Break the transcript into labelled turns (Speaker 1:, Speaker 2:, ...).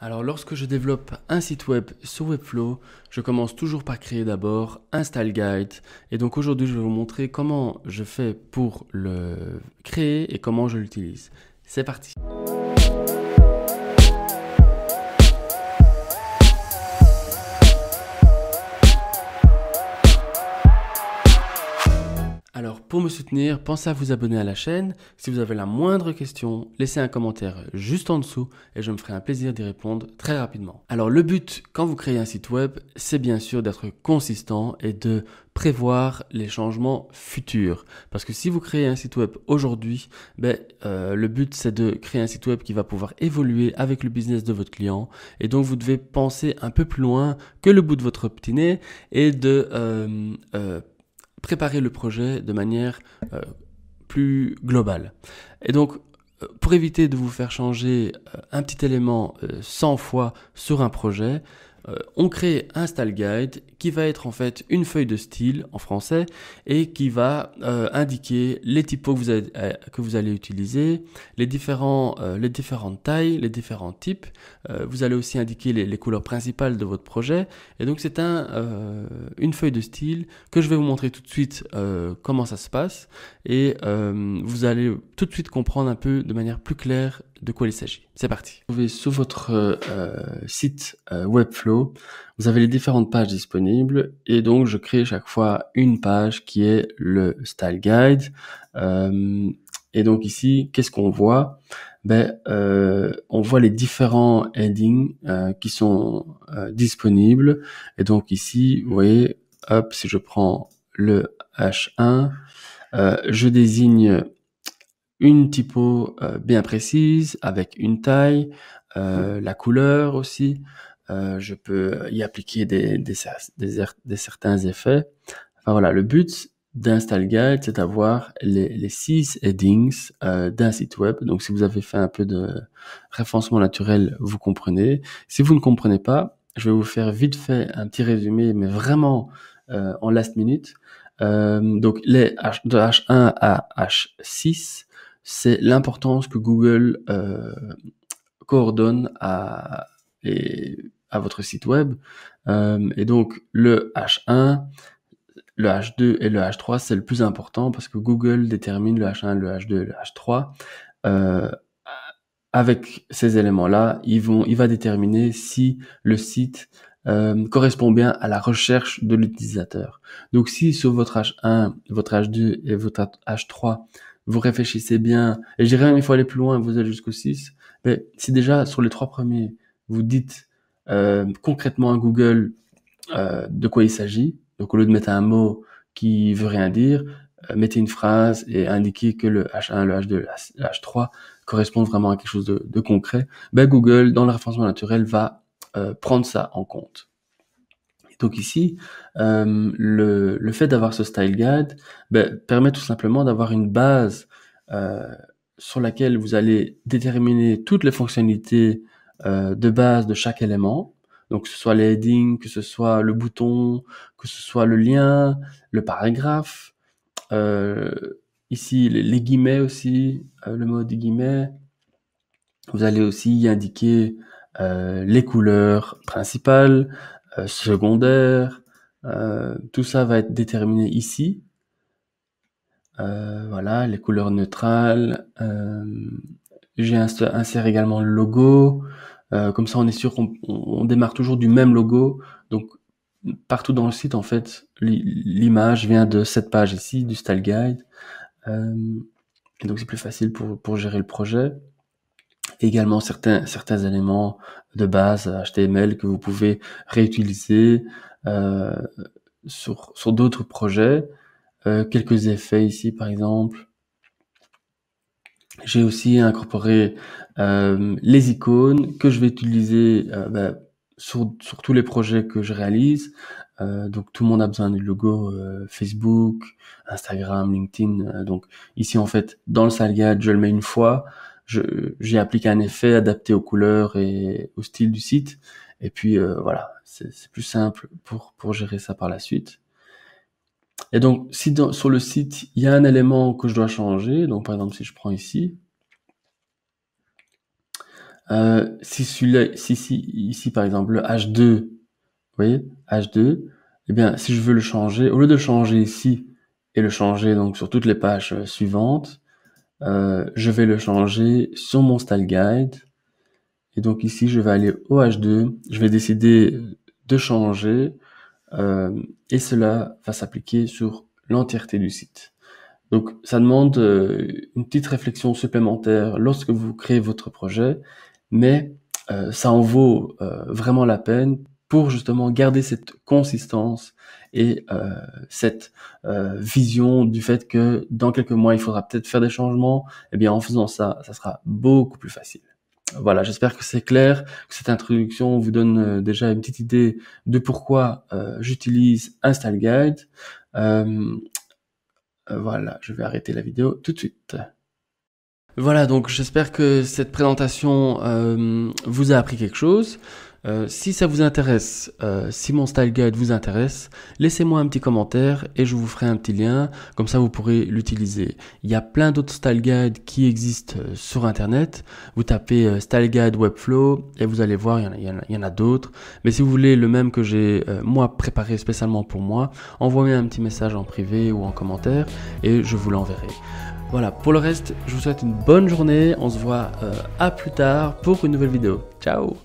Speaker 1: Alors lorsque je développe un site web sur Webflow, je commence toujours par créer d'abord un style guide. Et donc aujourd'hui, je vais vous montrer comment je fais pour le créer et comment je l'utilise. C'est parti. Alors pour me soutenir, pensez à vous abonner à la chaîne. Si vous avez la moindre question, laissez un commentaire juste en dessous et je me ferai un plaisir d'y répondre très rapidement. Alors le but quand vous créez un site web, c'est bien sûr d'être consistant et de prévoir les changements futurs. Parce que si vous créez un site web aujourd'hui, ben, euh, le but c'est de créer un site web qui va pouvoir évoluer avec le business de votre client. Et donc vous devez penser un peu plus loin que le bout de votre petit nez et de euh, euh, préparer le projet de manière euh, plus globale. Et donc, euh, pour éviter de vous faire changer euh, un petit élément 100 fois sur un projet, euh, on crée un style guide qui va être en fait une feuille de style en français et qui va euh, indiquer les typos que vous, allez euh, utiliser, les, différentes tailles, les différents types. vous allez aussi indiquer les, couleurs principales de votre projet. Et donc c'est une feuille de style que je vais vous montrer tout de suite comment ça se passe et vous allez tout de suite comprendre un peu de manière plus claire de quoi il s'agit. C'est parti. Vous pouvez sur votre euh, euh, site euh, Webflow, vous avez les différentes pages disponibles et donc je crée chaque fois une page qui est le style guide. et donc ici, qu'est-ce qu'on voit ben, on voit les différents headings qui sont disponibles. Et donc ici, vous voyez, hop, si je prends le H1, je désigne une typo euh, bien précise avec une taille, euh, la couleur aussi. Euh, je peux y appliquer des, des, des, certains effets. Enfin voilà, le but d'Install Guide, c'est d'avoir les, les six headings d'un site web. Donc si vous avez fait un peu de référencement naturel, vous comprenez. Si vous ne comprenez pas, je vais vous faire vite fait un petit résumé, mais vraiment en last minute. donc les H, de H1 à H6, c'est l'importance que Google euh, coordonne à, et, à votre site web. Euh, et donc le H1, le H2 et le H3, c'est le plus important parce que Google détermine le H1, le H2 et le H3. Euh, avec ces éléments-là, ils vont, il va déterminer si le site correspond bien à la recherche de l'utilisateur. Donc si sur votre H1, votre H2 et votre H3, vous réfléchissez bien, et je dirais même il faut aller plus loin, vous êtes jusqu'au 6, mais si déjà sur les trois premiers, vous dites euh, concrètement à Google euh, de quoi il s'agit, donc au lieu de mettre un mot qui veut rien dire, euh, mettez une phrase et indiquez que le H1, le H2, le H3 correspondent vraiment à quelque chose de, de concret, ben Google, dans le référencement naturel, va prendre ça en compte. Donc ici, euh, le, le, fait d'avoir ce style guide ben, permet tout simplement d'avoir une base euh, sur laquelle vous allez déterminer toutes les fonctionnalités euh, de base de chaque élément. Donc que ce soit les headings, que ce soit le bouton, que ce soit le lien, le paragraphe, ici les, guillemets aussi, le mode des guillemets. Vous allez aussi y indiquer les couleurs principales, euh, secondaire, euh, tout ça va être déterminé ici. Euh, voilà, les couleurs neutrales. J'ai inséré également le logo. comme ça, on est sûr qu'on démarre toujours du même logo. Donc, partout dans le site, en fait, l'image vient de cette page ici, du style guide. donc c'est plus facile pour, pour gérer le projet également certains, certains éléments de base HTML que vous pouvez réutiliser euh, sur, sur d'autres projets. Euh, quelques effets ici, par exemple. J'ai aussi incorporé euh, les icônes que je vais utiliser bah, sur, sur, tous les projets que je réalise. donc tout le monde a besoin du logo Facebook, Instagram, LinkedIn. donc ici en fait dans le Salgad, je le mets une fois j'ai appliqué un effet adapté aux couleurs et au style du site. Et puis euh, voilà, c'est plus simple pour, pour gérer ça par la suite. Et donc, si sur le site, il y a un élément que je dois changer, donc par exemple si je prends ici, euh, si, celui si, ici par exemple le H2, vous voyez, H2, eh bien si je veux le changer, au lieu de changer ici et le changer donc sur toutes les pages euh, suivantes, euh, je vais le changer sur mon style guide. Et donc ici, je vais aller au H2. Je vais décider de changer. Euh, et cela va s'appliquer sur l'entièreté du site. Donc ça demande euh, une petite réflexion supplémentaire lorsque vous créez votre projet, mais ça en vaut vraiment la peine pour justement garder cette consistance et euh, cette euh, vision du fait que dans quelques mois il faudra peut-être faire des changements, eh bien en faisant ça, ça sera beaucoup plus facile. Voilà, j'espère que c'est clair, que cette introduction vous donne euh, déjà une petite idée de pourquoi j'utilise Install style guide. voilà, je vais arrêter la vidéo tout de suite. Voilà, donc j'espère que cette présentation vous a appris quelque chose. Euh, si ça vous intéresse, euh, si mon style guide vous intéresse, laissez-moi un petit commentaire et je vous ferai un petit lien, comme ça vous pourrez l'utiliser. Il y a plein d'autres style guides qui existent euh, sur internet. Vous tapez style guide webflow et vous allez voir, il y en a, d'autres. Mais si vous voulez le même que j'ai moi préparé spécialement pour moi, envoyez un petit message en privé ou en commentaire et je vous l'enverrai. Voilà, pour le reste, je vous souhaite une bonne journée. On se voit à plus tard pour une nouvelle vidéo. Ciao